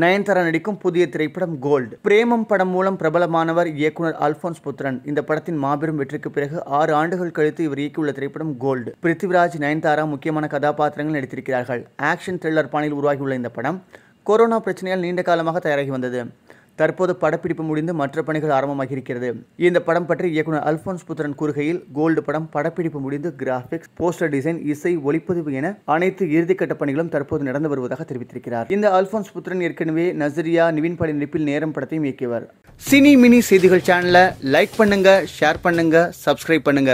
நயன்தாரா நடிக்கும் புதிய திரைப்படம் கோல்டு பிரேமம் படம் மூலம் பிரபலமானவர் இயக்குனர் அல்போன்ஸ் புத்திரன் இந்த படத்தின் மாபெரும் வெற்றிக்கு பிறகு ஆறு ஆண்டுகள் கழித்து இவர் இயக்கியுள்ள திரைப்படம் கோல்டு பிருத்திவிராஜ் நயன்தாரா முக்கியமான கதாபாத்திரங்கள் நடித்திருக்கிறார்கள் ஆக்ஷன் த்ரில்லர் பாணியில் உருவாகியுள்ள இந்த படம் கொரோனா பிரச்சனையால் நீண்ட காலமாக தயாராகி வந்தது தற்போது படப்பிடிப்பு முடிந்து மற்ற பணிகள் ஆரம்பமாகியிருக்கிறது இந்த படம் பற்றி இயக்குனர் அல்போன்ஸ் புத்திரன் கூறுகையில் கோல்டு படம் படப்பிடிப்பு முடிந்து கிராஃபிக்ஸ் போஸ்டர் டிசைன் இசை ஒளிப்பதிவு என அனைத்து இறுதிக்கட்ட பணிகளும் தற்போது நடந்து வருவதாக தெரிவித்திருக்கிறார் இந்த அல்போன்ஸ் புத்திரன் ஏற்கனவே நசரியா நிவின் பாலி நடிப்பில் நேரம் படத்தையும் இயக்கியவர் சினி மினி செய்திகள் சேனலை லைக் பண்ணுங்க ஷேர் பண்ணுங்க சப்ஸ்கிரைப் பண்ணுங்க